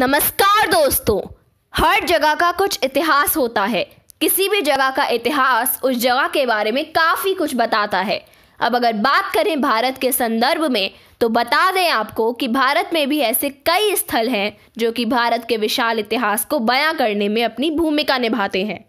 नमस्कार दोस्तों हर जगह का कुछ इतिहास होता है किसी भी जगह का इतिहास उस जगह के बारे में काफ़ी कुछ बताता है अब अगर बात करें भारत के संदर्भ में तो बता दें आपको कि भारत में भी ऐसे कई स्थल हैं जो कि भारत के विशाल इतिहास को बयां करने में अपनी भूमिका निभाते हैं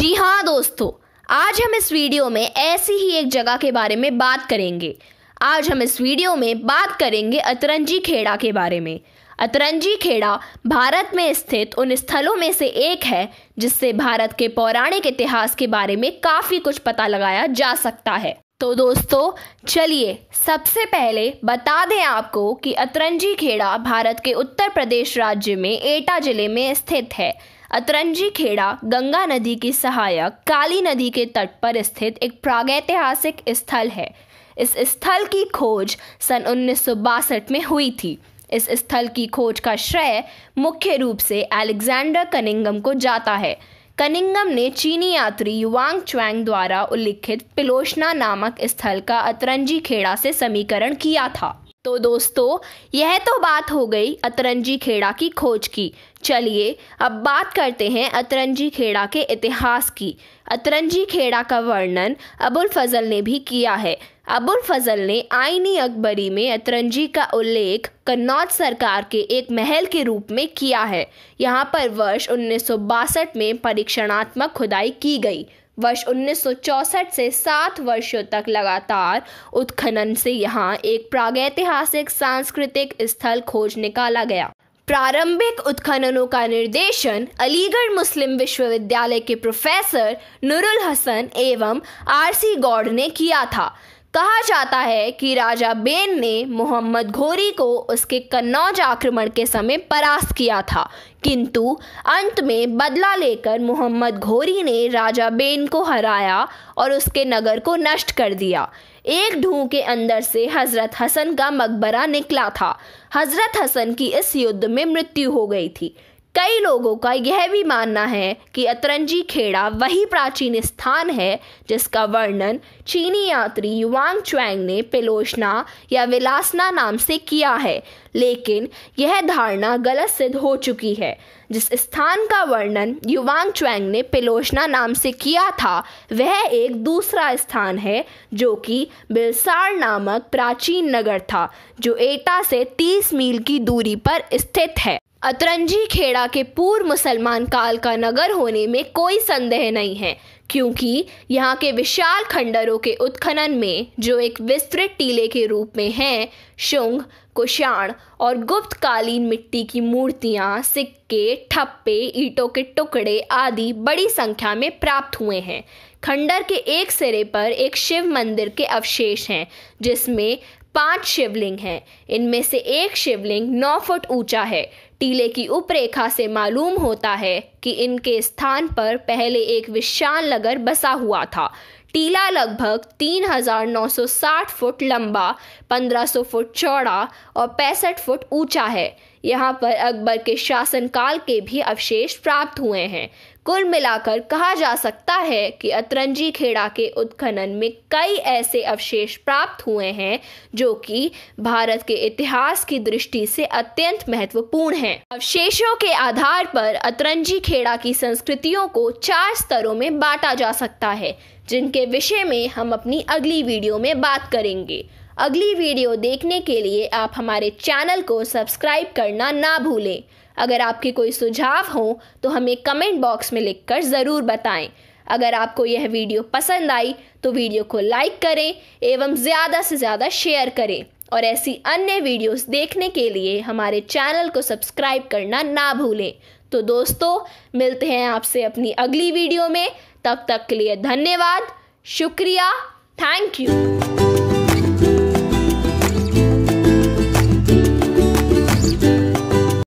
जी हाँ दोस्तों आज हम इस वीडियो में ऐसी ही एक जगह के बारे में बात करेंगे आज हम इस वीडियो में बात करेंगे अतरंजी खेड़ा के बारे में अतरंजी खेड़ा भारत में स्थित उन स्थलों में से एक है जिससे भारत के पौराणिक इतिहास के बारे में काफ़ी कुछ पता लगाया जा सकता है तो दोस्तों चलिए सबसे पहले बता दें आपको कि अतरंजी खेड़ा भारत के उत्तर प्रदेश राज्य में एटा जिले में स्थित है अतरंजी खेड़ा गंगा नदी की सहायक काली नदी के तट पर स्थित एक प्रागैतिहासिक स्थल है इस स्थल की खोज सन उन्नीस में हुई थी इस स्थल की खोज का श्रेय मुख्य रूप से अलेक्जेंडर कनिंगम को जाता है कनिंगम ने चीनी यात्री युवांग च्वैंग द्वारा उल्लिखित पिलोशना नामक स्थल का अतरंजी खेड़ा से समीकरण किया था तो दोस्तों यह तो बात हो गई अतरंजी खेड़ा की खोज की चलिए अब बात करते हैं अतरंजी खेड़ा के इतिहास की अतरंजी खेड़ा का वर्णन अबुल फजल ने भी किया है अबुल फजल ने आईनी अकबरी में अतरंजी का उल्लेख कन्नौज सरकार के एक महल के रूप में किया है यहाँ पर वर्ष उन्नीस में परीक्षणात्मक खुदाई की गई वर्ष 1964 से सात वर्षों तक लगातार उत्खनन से यहाँ एक प्रागैतिहासिक सांस्कृतिक स्थल खोज निकाला गया प्रारंभिक उत्खननों का निर्देशन अलीगढ़ मुस्लिम विश्वविद्यालय के प्रोफेसर नुरुल हसन एवं आरसी गौड़ ने किया था कहा जाता है कि राजा बेन ने मोहम्मद घोरी को उसके कन्नौज आक्रमण के समय परास्त किया था किंतु अंत में बदला लेकर मोहम्मद घोरी ने राजा बेन को हराया और उसके नगर को नष्ट कर दिया एक ढूं के अंदर से हज़रत हसन का मकबरा निकला था हज़रत हसन की इस युद्ध में मृत्यु हो गई थी कई लोगों का यह भी मानना है कि अतरंजी खेड़ा वही प्राचीन स्थान है जिसका वर्णन चीनी यात्री युवांग च्वैंग ने पेलोशना या विलासना नाम से किया है लेकिन यह धारणा गलत सिद्ध हो चुकी है जिस स्थान का वर्णन युवांग च्वैंग ने पेलोशना नाम से किया था वह एक दूसरा स्थान है जो कि बिलसार नामक प्राचीन नगर था जो एटा से 30 मील की दूरी पर स्थित है अतरंजी खेड़ा के पूर्व मुसलमान काल का नगर होने में कोई संदेह नहीं है क्योंकि यहाँ के विशाल खंडरों के उत्खनन में जो एक विस्तृत टीले के रूप में हैं शुंग कुषाण और गुप्त कालीन मिट्टी की मूर्तियाँ सिक्के ठप्पे ईंटों के टुकड़े आदि बड़ी संख्या में प्राप्त हुए हैं खंडर के एक सिरे पर एक शिव मंदिर के अवशेष हैं जिसमें पांच शिवलिंग हैं इनमें से एक शिवलिंग नौ फुट ऊंचा है टीले की उपरेखा से मालूम होता है कि इनके स्थान पर पहले एक विशाल नगर बसा हुआ था टीला लगभग 3,960 फुट लंबा 1,500 फुट चौड़ा और पैंसठ फुट ऊंचा है यहाँ पर अकबर के शासनकाल के भी अवशेष प्राप्त हुए हैं कुल मिलाकर कहा जा सकता है कि अतरंजी खेड़ा के उत्खनन में कई ऐसे अवशेष प्राप्त हुए हैं जो कि भारत के इतिहास की दृष्टि से अत्यंत महत्वपूर्ण हैं। अवशेषों के आधार पर अतरंजी खेड़ा की संस्कृतियों को चार स्तरों में बांटा जा सकता है जिनके विषय में हम अपनी अगली वीडियो में बात करेंगे अगली वीडियो देखने के लिए आप हमारे चैनल को सब्सक्राइब करना ना भूलें अगर आपके कोई सुझाव हो तो हमें कमेंट बॉक्स में लिखकर ज़रूर बताएं अगर आपको यह वीडियो पसंद आई तो वीडियो को लाइक करें एवं ज़्यादा से ज़्यादा शेयर करें और ऐसी अन्य वीडियोस देखने के लिए हमारे चैनल को सब्सक्राइब करना ना भूलें तो दोस्तों मिलते हैं आपसे अपनी अगली वीडियो में तब तक के लिए धन्यवाद शुक्रिया थैंक यू